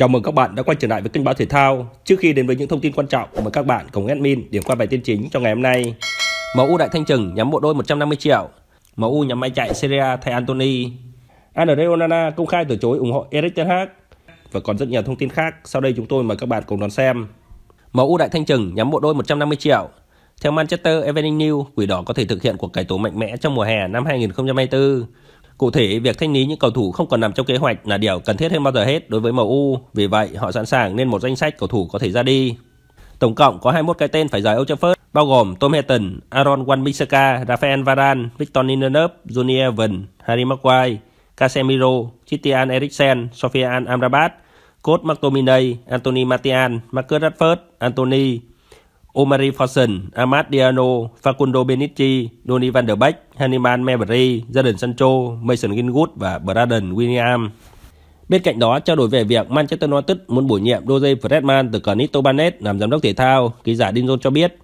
Chào mừng các bạn đã quay trở lại với kênh báo thể thao. Trước khi đến với những thông tin quan trọng, mời các bạn cùng admin điểm qua bài tin chính cho ngày hôm nay. MU đại thanh trừng nhắm bộ đôi 150 triệu. MU nhắm máy chạy Serie thay Anthony. Andre Onana công khai từ chối ủng hộ eric ten Hag và còn rất nhiều thông tin khác. Sau đây chúng tôi mời các bạn cùng đón xem. MU đại thanh trừng nhắm bộ đôi 150 triệu. Theo Manchester Evening News, Quỷ đỏ có thể thực hiện cuộc cải tổ mạnh mẽ trong mùa hè năm 2024 Cụ thể, việc thanh lý những cầu thủ không còn nằm trong kế hoạch là điều cần thiết hơn bao giờ hết đối với MU. Vì vậy, họ sẵn sàng nên một danh sách cầu thủ có thể ra đi. Tổng cộng có 21 cái tên phải rời Old Trafford, bao gồm Tom Heaton, Aaron Wan-Bissaka, Rafael Varane, Victor Lindelof, Johnny Evans, Harry Maguire, Casemiro, Christian Eriksen, Sofian Amrabat, Cốt McTominay, Anthony Martial, Marcus Rashford, Anthony, Omari Forsen, Amad Diano, Facundo Benici, Donny van der Beek, Hannibal Mabry, Jadon Sancho, Mason Greenwood và Braden William. Bên cạnh đó, trao đổi về việc Manchester United muốn bổ nhiệm Jose Fredman từ Carnito Barnet làm giám đốc thể thao, ký giả Dinzon cho biết.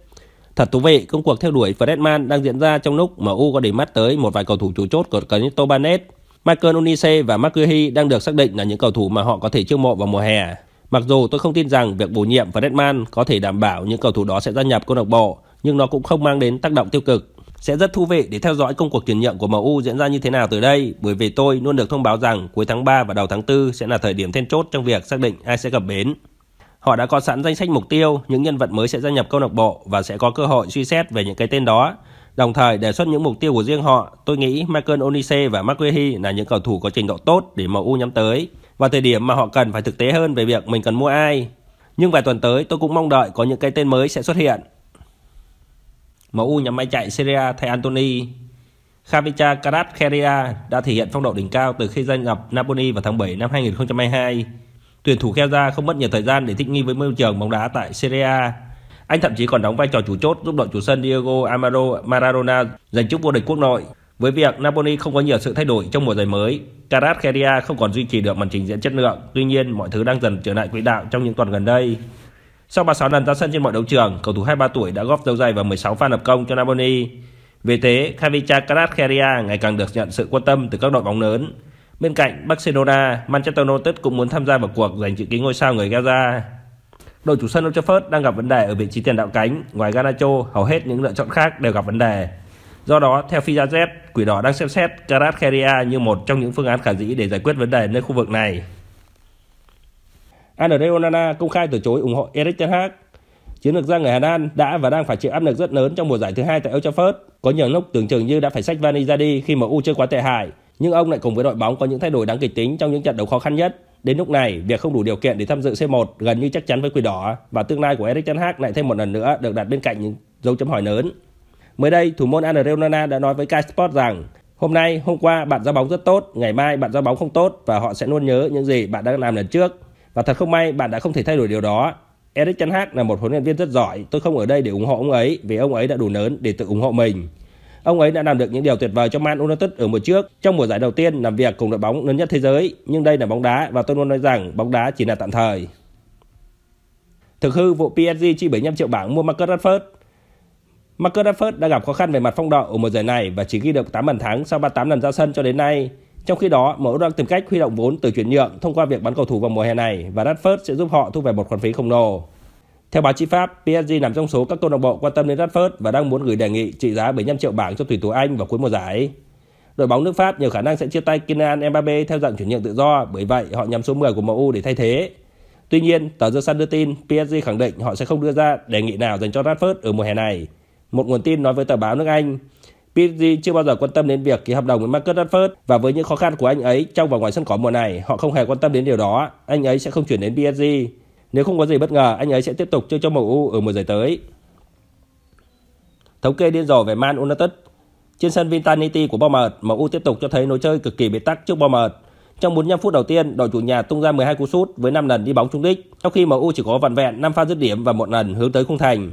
Thật thú vị, công cuộc theo đuổi Fredman đang diễn ra trong lúc mà U có để mắt tới một vài cầu thủ chủ chốt của Carnito Barnet. Michael Unise và Mark đang được xác định là những cầu thủ mà họ có thể chiêu mộ vào mùa hè. Mặc dù tôi không tin rằng việc bổ nhiệm và Redman có thể đảm bảo những cầu thủ đó sẽ gia nhập câu lạc bộ, nhưng nó cũng không mang đến tác động tiêu cực. Sẽ rất thú vị để theo dõi công cuộc chuyển nhượng của MU diễn ra như thế nào từ đây, bởi vì tôi luôn được thông báo rằng cuối tháng 3 và đầu tháng 4 sẽ là thời điểm then chốt trong việc xác định ai sẽ gặp bến. Họ đã có sẵn danh sách mục tiêu, những nhân vật mới sẽ gia nhập câu lạc bộ và sẽ có cơ hội suy xét về những cái tên đó. Đồng thời đề xuất những mục tiêu của riêng họ, tôi nghĩ Michael Onise và Mark Wehi là những cầu thủ có trình độ tốt để MU nhắm tới và thời điểm mà họ cần phải thực tế hơn về việc mình cần mua ai. Nhưng vài tuần tới tôi cũng mong đợi có những cái tên mới sẽ xuất hiện. MU nhắm máy chạy Syria thay Anthony. Khavicha Kvaratskhelia đã thể hiện phong độ đỉnh cao từ khi gia nhập Napoli vào tháng 7 năm 2022. Tuyển thủ kheo ra không mất nhiều thời gian để thích nghi với môi trường bóng đá tại Syria. Anh thậm chí còn đóng vai trò chủ chốt giúp đội chủ sân Diego Amaro Maradona giành chức vô địch quốc nội với việc Napoli không có nhiều sự thay đổi trong mùa giải mới, Kvaratskhelia không còn duy trì được màn trình diễn chất lượng. Tuy nhiên, mọi thứ đang dần trở lại quỹ đạo trong những tuần gần đây. Sau 36 lần ra sân trên mọi đấu trường, cầu thủ 23 tuổi đã góp dấu giày vào 16 pha lập công cho Napoli. Vì thế, Kavicha Kvaratskhelia ngày càng được nhận sự quan tâm từ các đội bóng lớn. Bên cạnh Barcelona, Manchester United cũng muốn tham gia vào cuộc giành chữ ký ngôi sao người Gaza. Đội chủ sân Old Trafford đang gặp vấn đề ở vị trí tiền đạo cánh. Ngoài Garnacho, hầu hết những lựa chọn khác đều gặp vấn đề. Do đó, theo Z Quỷ Đỏ đang xem xét Karatkeria như một trong những phương án khả dĩ để giải quyết vấn đề nơi khu vực này. Andre Onana công khai từ chối ủng hộ Erik Ten Hag. Chiến lược gia người Hà Lan đã và đang phải chịu áp lực rất lớn trong mùa giải thứ hai tại Old Trafford. Có nhiều lúc tưởng chừng như đã phải sách vali ra đi khi mà U chơi quá tệ hại, nhưng ông lại cùng với đội bóng có những thay đổi đáng kịch tính trong những trận đấu khó khăn nhất. Đến lúc này, việc không đủ điều kiện để tham dự C1 gần như chắc chắn với Quỷ Đỏ và tương lai của Erik Ten Hag lại thêm một lần nữa được đặt bên cạnh những dấu chấm hỏi lớn. Mới đây, thủ môn Andreonana đã nói với Sky Sport rằng Hôm nay, hôm qua bạn ra bóng rất tốt, ngày mai bạn ra bóng không tốt và họ sẽ luôn nhớ những gì bạn đã làm lần trước. Và thật không may, bạn đã không thể thay đổi điều đó. Eric Ten Hag là một huấn luyện viên rất giỏi, tôi không ở đây để ủng hộ ông ấy vì ông ấy đã đủ lớn để tự ủng hộ mình. Ông ấy đã làm được những điều tuyệt vời cho Man United ở mùa trước, trong mùa giải đầu tiên làm việc cùng đội bóng lớn nhất thế giới, nhưng đây là bóng đá và tôi luôn nói rằng bóng đá chỉ là tạm thời. Thực hư vụ PSG chi 75 triệu bảng mua Marcus Rashford Marcus Rashford đã gặp khó khăn về mặt phong độ ở mùa giải này và chỉ ghi được 8 bàn thắng sau 38 lần ra sân cho đến nay. Trong khi đó, MU đang tìm cách huy động vốn từ chuyển nhượng thông qua việc bán cầu thủ vào mùa hè này và Rashford sẽ giúp họ thu về một khoản phí khổng lồ. Theo báo chí Pháp, PSG nằm trong số các câu lạc bộ quan tâm đến Rashford và đang muốn gửi đề nghị trị giá 75 triệu bảng cho thủy thủ Anh vào cuối mùa giải. Đội bóng nước Pháp nhiều khả năng sẽ chia tay Kylian Mbappe theo dạng chuyển nhượng tự do, bởi vậy họ nhắm số 10 của MU để thay thế. Tuy nhiên, tờ The Sun đưa tin PSG khẳng định họ sẽ không đưa ra đề nghị nào dành cho Rashford ở mùa hè này. Một nguồn tin nói với tờ báo nước Anh, PSG chưa bao giờ quan tâm đến việc ký hợp đồng với Marcus Rashford và với những khó khăn của anh ấy trong và ngoài sân cỏ mùa này, họ không hề quan tâm đến điều đó. Anh ấy sẽ không chuyển đến PSG. Nếu không có gì bất ngờ, anh ấy sẽ tiếp tục chơi cho MU ở mùa giải tới. Thống kê điên rồ về Man United trên sân Vitality của Bournemouth, MU tiếp tục cho thấy lối chơi cực kỳ bế tắc trước Bournemouth. Trong 45 phút đầu tiên, đội chủ nhà tung ra 12 cú sút với 5 lần đi bóng trúng đích, trong khi MU chỉ có vòn vẹn 5 pha dứt điểm và một lần hướng tới khung thành.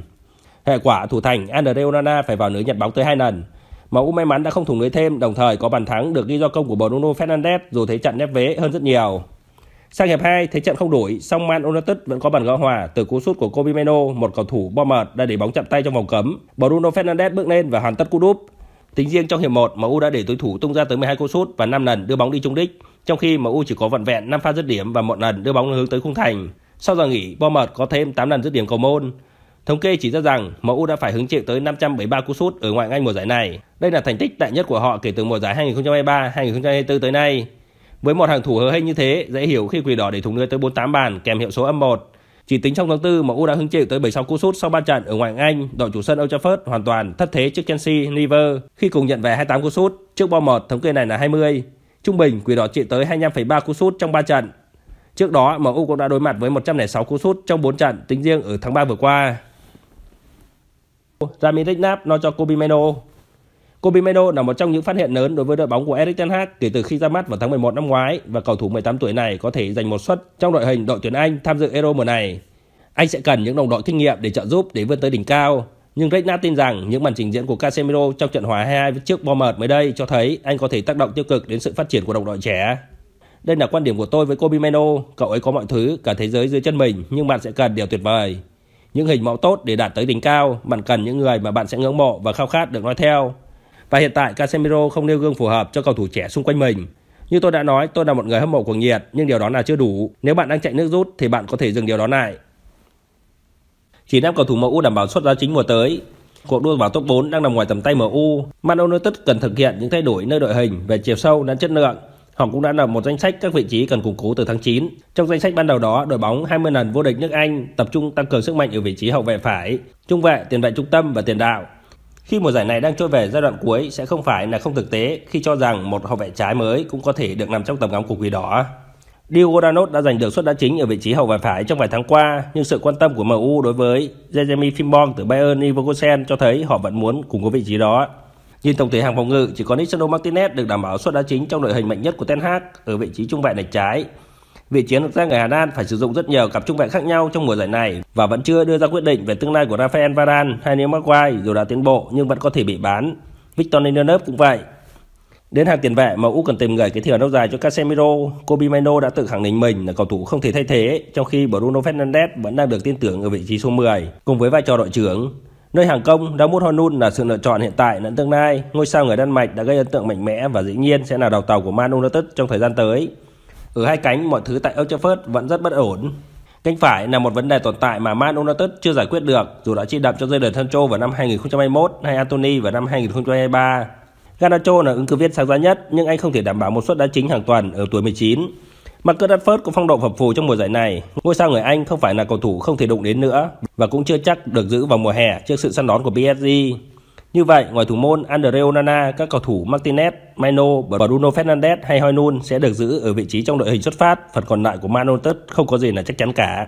Hệ quả thủ thành Andre Onana phải vào lưới nhặt bóng tới hai lần. MU may mắn đã không thủng lưới thêm, đồng thời có bàn thắng được ghi do công của Bruno Fernandes dù thế trận nép vế hơn rất nhiều. Sang hiệp 2, thế trận không đổi, song Man United vẫn có bàn gỡ hòa từ cú sút của Kobe Meno, một cầu thủ Bournemouth đã để bóng chạm tay trong vòng cấm. Bruno Fernandes bước lên và hoàn tất cú đúp. Tính riêng trong hiệp 1, MU đã để đối thủ tung ra tới 12 cú sút và 5 lần đưa bóng đi trung đích, trong khi MU chỉ có vọn vẹn 5 pha dứt điểm và một lần đưa bóng hướng tới khung thành. Sau giờ nghỉ, Bournemouth có thêm 8 lần dứt điểm cầu môn. Thống kê chỉ ra rằng MU đã phải hứng chịu tới 573 cú sút ở ngoại hạng mùa giải này. Đây là thành tích tệ nhất của họ kể từ mùa giải 2023-2024 tới nay. Với một hàng thủ hờ hênh như thế, dễ hiểu khi Quỷ Đỏ để thủng lưới tới 48 bàn kèm hiệu số âm 1. Chỉ tính trong tháng 4, MU đã hứng chịu tới 76 cú sút sau 3 trận ở ngoại hạng Anh, đội chủ sân Old Trafford hoàn toàn thất thế trước Chelsea, Liverpool khi cùng nhận về 28 cú sút, trước Bournemouth thống kê này là 20. Trung bình, Quỷ Đỏ chịu tới 25,3 cú sút trong 3 trận. Trước đó, MU cũng đã đối mặt với 106 cú sút trong 4 trận tính riêng ở tháng 3 vừa qua. Rami Redknapp nó cho Kobe Meno. Kobe Meno là một trong những phát hiện lớn đối với đội bóng của Erik ten Hag kể từ khi ra mắt vào tháng 11 năm ngoái và cầu thủ 18 tuổi này có thể giành một suất trong đội hình đội tuyển Anh tham dự Euro mùa này. Anh sẽ cần những đồng đội kinh nghiệm để trợ giúp để vươn tới đỉnh cao. Nhưng Redknapp tin rằng những màn trình diễn của Casemiro trong trận hòa 2-2 trước Bournemouth mới đây cho thấy anh có thể tác động tiêu cực đến sự phát triển của đồng đội trẻ. Đây là quan điểm của tôi với Kobe Meno, cậu ấy có mọi thứ, cả thế giới dưới chân mình nhưng bạn sẽ cần điều tuyệt vời. Những hình mẫu tốt để đạt tới đỉnh cao, bạn cần những người mà bạn sẽ ngưỡng mộ và khao khát được nói theo. Và hiện tại Casemiro không nêu gương phù hợp cho cầu thủ trẻ xung quanh mình. Như tôi đã nói, tôi là một người hâm mộ cuồng nhiệt, nhưng điều đó là chưa đủ. Nếu bạn đang chạy nước rút thì bạn có thể dừng điều đó lại. Chỉ năm cầu thủ MU đảm bảo suất giá chính mùa tới. Cuộc đua vào top 4 đang nằm ngoài tầm tay MU. Man United cần thực hiện những thay đổi nơi đội hình về chiều sâu lẫn chất lượng Họ cũng đã lập một danh sách các vị trí cần củng cố từ tháng 9. Trong danh sách ban đầu đó, đội bóng 20 lần vô địch nước Anh tập trung tăng cường sức mạnh ở vị trí hậu vệ phải, trung vệ, tiền vệ trung tâm và tiền đạo. Khi mùa giải này đang trôi về giai đoạn cuối sẽ không phải là không thực tế khi cho rằng một hậu vệ trái mới cũng có thể được nằm trong tầm ngắm của quỷ đỏ. Diogo Danot đã giành được suất đá chính ở vị trí hậu vệ phải trong vài tháng qua, nhưng sự quan tâm của MU đối với Jeremy Frimpong từ Bayern Leverkusen cho thấy họ vẫn muốn củng cố vị trí đó. Nhìn tổng thể hàng phòng ngự, chỉ có Nisano Martinez được đảm bảo suất đá chính trong đội hình mạnh nhất của Ten Hag ở vị trí trung vệ này trái. Vị chiến lược gia người Hà Lan phải sử dụng rất nhiều cặp trung vệ khác nhau trong mùa giải này và vẫn chưa đưa ra quyết định về tương lai của Rafael Varane hay Neil Maguire dù đã tiến bộ nhưng vẫn có thể bị bán. Victor Lindelöf cũng vậy. Đến hàng tiền vệ, mà U cần tìm người kế thừa lâu dài cho Casemiro. Kobe Mino đã tự khẳng định mình là cầu thủ không thể thay thế, trong khi Bruno Fernandes vẫn đang được tin tưởng ở vị trí số 10, cùng với vai trò đội trưởng. Nơi hàng công, Dortmund Honun là sự lựa chọn hiện tại lẫn tương lai. Ngôi sao người Đan Mạch đã gây ấn tượng mạnh mẽ và dĩ nhiên sẽ là đầu tàu của Man United trong thời gian tới. Ở hai cánh, mọi thứ tại Old Trafford vẫn rất bất ổn. Cánh phải là một vấn đề tồn tại mà Man United chưa giải quyết được dù đã chi đậm cho Jadon Sancho vào năm 2021 hay Anthony vào năm 2023. Garnacho là ứng cử viên sáng giá nhất nhưng anh không thể đảm bảo một suất đá chính hàng tuần ở tuổi 19. Mặt cơn Rashford cũng phong độ phập phù trong mùa giải này. Ngôi sao người Anh không phải là cầu thủ không thể đụng đến nữa và cũng chưa chắc được giữ vào mùa hè trước sự săn đón của PSG. Như vậy, ngoài thủ môn Andre Onana, các cầu thủ Martinez, Maino, Bruno Fernandes hay Hoi Hoynun sẽ được giữ ở vị trí trong đội hình xuất phát, phần còn lại của Man United không có gì là chắc chắn cả.